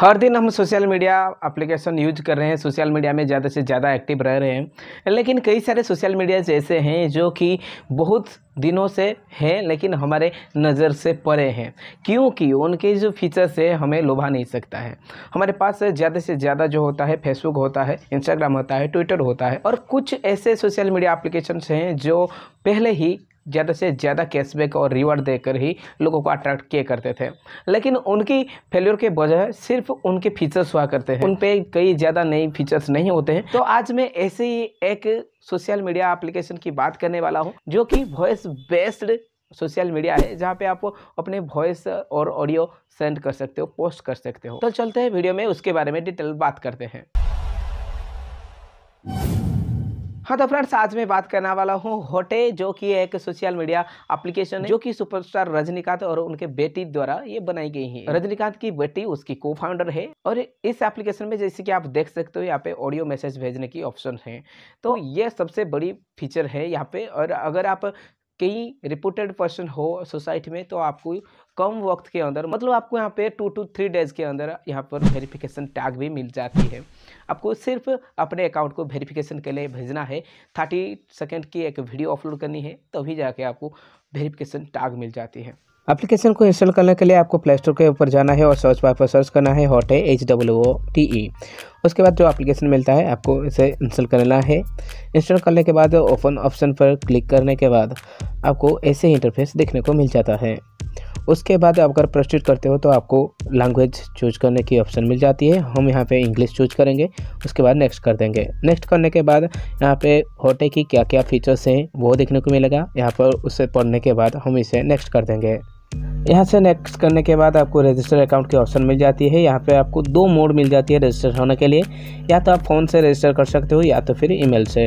हर दिन हम social media application use कर रहे हैं सोशल मीडिया में ज़्यादा से ज़्यादा एक्टिव रह रहे हैं लेकिन कई सारे सोशल मीडिया ऐसे हैं जो कि बहुत दिनों से हैं लेकिन हमारे नज़र से परे हैं क्योंकि उनके जो फीचर्स है हमें लुभा नहीं सकता है हमारे पास ज़्यादा से ज़्यादा जो होता है फेसबुक होता है इंस्टाग्राम होता है ट्विटर होता है और कुछ ऐसे सोशल मीडिया एप्लीकेशंस हैं जो पहले ही ज़्यादा से ज़्यादा कैशबैक और रिवार्ड देकर ही लोगों को अट्रैक्ट किए करते थे लेकिन उनकी फेल्योर के बजाय सिर्फ उनके फीचर्स हुआ करते हैं उन पर कई ज़्यादा नई फीचर्स नहीं होते हैं तो आज मैं ऐसे ही एक सोशल मीडिया एप्लीकेशन की बात करने वाला हूँ जो कि वॉइस बेस्ड सोशल मीडिया है जहाँ पे आप अपने वॉइस और ऑडियो सेंड कर सकते हो पोस्ट कर सकते हो तो चलते हैं वीडियो में उसके बारे में डिटेल बात करते हैं हाँ तो फ्रेंड्स आज मैं बात करने वाला हूँ होटे जो कि एक सोशल मीडिया एप्लीकेशन है जो कि सुपरस्टार रजनीकांत और उनके बेटी द्वारा ये बनाई गई है रजनीकांत की बेटी उसकी को फाउंडर है और इस एप्लीकेशन में जैसे कि आप देख सकते हो यहाँ पे ऑडियो मैसेज भेजने की ऑप्शन है तो ये सबसे बड़ी फीचर है यहाँ पे और अगर आप कई रिपोर्टेड पर्सन हो सोसाइटी में तो आपको कम वक्त के अंदर मतलब आपको यहाँ पे टू टू थ्री डेज के अंदर यहाँ पर वेरिफिकेशन टैग भी मिल जाती है आपको सिर्फ अपने अकाउंट को वेरिफिकेशन के लिए भेजना है थर्टी सेकेंड की एक वीडियो अपलोड करनी है तभी तो जाके आपको वेरिफिकेशन टैग मिल जाती है एप्लीकेशन को इंस्टॉल करने के लिए आपको प्ले स्टोर के ऊपर जाना है और सर्च बार पर सर्च करना है हॉट है H W O T E उसके बाद जो एप्लीकेशन मिलता है आपको इसे इंस्टॉल करना है इंस्टॉल करने के बाद ओपन ऑप्शन पर क्लिक करने के बाद आपको ऐसे इंटरफेस देखने को मिल जाता है उसके बाद आप अगर प्रस्तुत करते हो तो आपको लैंग्वेज चूज करने की ऑप्शन मिल जाती है हम यहाँ पे इंग्लिश चूज करेंगे उसके बाद नेक्स्ट कर देंगे नेक्स्ट करने के बाद यहाँ पे होटे की क्या क्या फीचर्स हैं वो देखने को मिलेगा यहाँ पर उसे पढ़ने के बाद हम इसे नेक्स्ट कर देंगे यहाँ से नेक्स्ट करने के बाद आपको रजिस्टर अकाउंट की ऑप्शन मिल जाती है यहाँ पे आपको दो मोड मिल जाती है रजिस्टर होने के लिए या तो आप फ़ोन से रजिस्टर कर सकते हो या तो फिर ईमेल से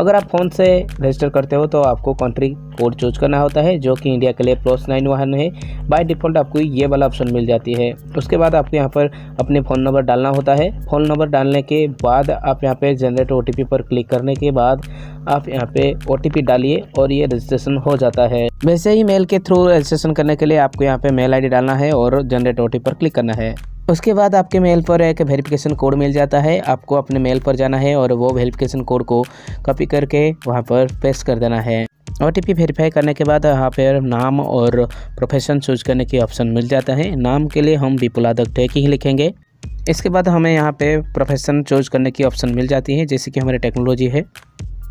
अगर आप फ़ोन से रजिस्टर करते हो तो आपको कंट्री कोड चूज करना होता है जो कि इंडिया के लिए प्लस नाइन वाहन है बाय डिफ़ॉल्ट आपको ये वाला ऑप्शन मिल जाती है उसके बाद आपको यहाँ पर अपने फ़ोन नंबर डालना होता है फ़ोन नंबर डालने के बाद आप यहाँ पर जनरेट ओ पर क्लिक करने के बाद आप यहाँ पे ओ डालिए और ये रजिस्ट्रेशन हो जाता है वैसे ही मेल के थ्रू रजिस्ट्रेशन करने के लिए आपको यहाँ पे मेल आई डालना है और जनरेट ओ पर क्लिक करना है उसके बाद आपके मेल पर एक वेरिफिकेशन कोड मिल जाता है आपको अपने मेल पर जाना है और वो वेरिफिकेशन कोड को कॉपी करके वहाँ पर पेस्ट कर देना है ओ टी वेरीफाई करने के बाद यहाँ पर नाम और प्रोफेशन चूज करने की ऑप्शन मिल जाता है नाम के लिए हम विपुला टेक ही लिखेंगे इसके बाद हमें यहाँ पे प्रोफेशन चूज करने की ऑप्शन मिल जाती है जैसे कि हमारी टेक्नोलॉजी है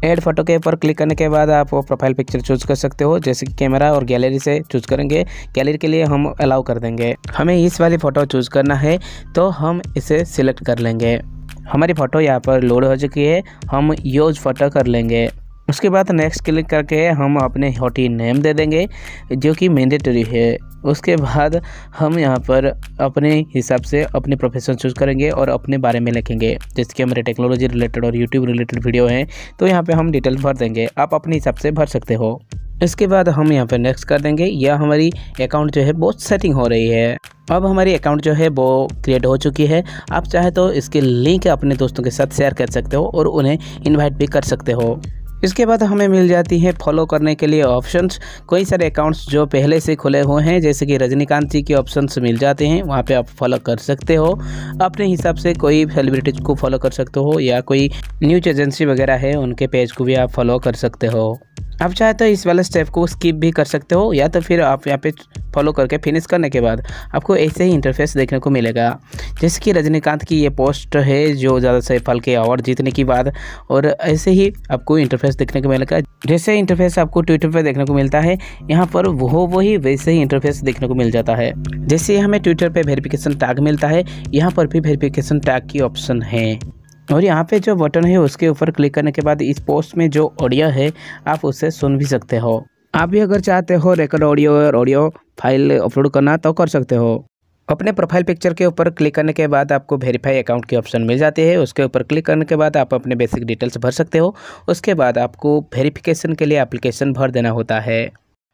एड फोटो के ऊपर क्लिक करने के बाद आप प्रोफाइल पिक्चर चूज कर सकते हो जैसे कि कैमरा और गैलरी से चूज करेंगे गैलरी के लिए हम अलाउ कर देंगे हमें इस वाली फ़ोटो चूज करना है तो हम इसे सिलेक्ट कर लेंगे हमारी फ़ोटो यहाँ पर लोड हो चुकी है हम यूज फ़ोटो कर लेंगे उसके बाद नेक्स्ट क्लिक करके हम अपने हॉटी नेम दे देंगे जो कि मैंडेटरी है उसके बाद हम यहाँ पर अपने हिसाब से अपने प्रोफेशन चूज़ करेंगे और अपने बारे में लिखेंगे जैसे कि हमारे टेक्नोलॉजी रिलेटेड और यूट्यूब रिलेटेड वीडियो हैं तो यहाँ पे हम डिटेल भर देंगे आप अपने हिसाब से भर सकते हो इसके बाद हम यहाँ पर नेक्स्ट कर देंगे यह हमारी अकाउंट जो है बहुत सेटिंग हो रही है अब हमारी अकाउंट जो है वो क्रिएट हो चुकी है आप चाहे तो इसके लिंक अपने दोस्तों के साथ शेयर कर सकते हो और उन्हें इन्वाइट भी कर सकते हो इसके बाद हमें मिल जाती है फॉलो करने के लिए ऑप्शंस कई सारे अकाउंट्स जो पहले से खुले हुए हैं जैसे कि रजनीकांत जी के ऑप्शंस मिल जाते हैं वहाँ पे आप फॉलो कर सकते हो अपने हिसाब से कोई सेलिब्रिटीज को फॉलो कर सकते हो या कोई न्यूज एजेंसी वगैरह है उनके पेज को भी आप फॉलो कर सकते हो आप चाहे तो इस वाले स्टेप को स्किप भी कर सकते हो या तो फिर आप यहाँ पे फॉलो करके फिनिश करने के बाद आपको ऐसे ही इंटरफेस देखने को मिलेगा जैसे कि रजनीकांत की ये पोस्ट है जो ज़्यादा से फल के अवार्ड जीतने की बात और ऐसे ही आपको इंटरफेस देखने को मिलेगा जैसे इंटरफेस आपको ट्विटर पर देखने को मिलता है यहाँ पर वो वो ही वैसे ही इंटरफेस देखने को मिल जाता है जैसे हमें ट्विटर पर वेरिफिकेशन टैग मिलता है यहाँ पर भी वेरिफिकेशन टैग की ऑप्शन है और यहाँ पे जो बटन है उसके ऊपर क्लिक करने के बाद इस पोस्ट में जो ऑडियो है आप उससे सुन भी सकते हो आप भी अगर चाहते हो रिकॉर्ड ऑडियो और ऑडियो फाइल अपलोड करना तो कर सकते हो अपने प्रोफाइल पिक्चर के ऊपर क्लिक करने के बाद आपको वेरीफाई अकाउंट की ऑप्शन मिल जाती है उसके ऊपर क्लिक करने के बाद आप अपने बेसिक डिटेल्स भर सकते हो उसके बाद आपको वेरीफ़िकेशन के लिए एप्लीकेशन भर देना होता है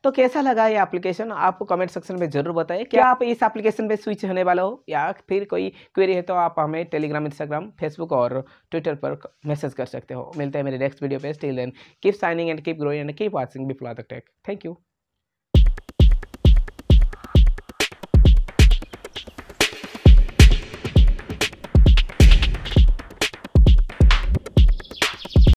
तो कैसा लगा ये एप्लीकेशन आप कमेंट सेक्शन में जरूर बताएं क्या आप इस एप्लीकेशन पे स्विच होने वाला हो या फिर कोई क्वेरी है तो आप हमें टेलीग्राम इंस्टाग्राम फेसबुक और ट्विटर पर मैसेज कर सकते हो मिलते हैं मेरे नेक्स्ट वीडियो पे still then keep signing and keep growing and keep watching before the take thank you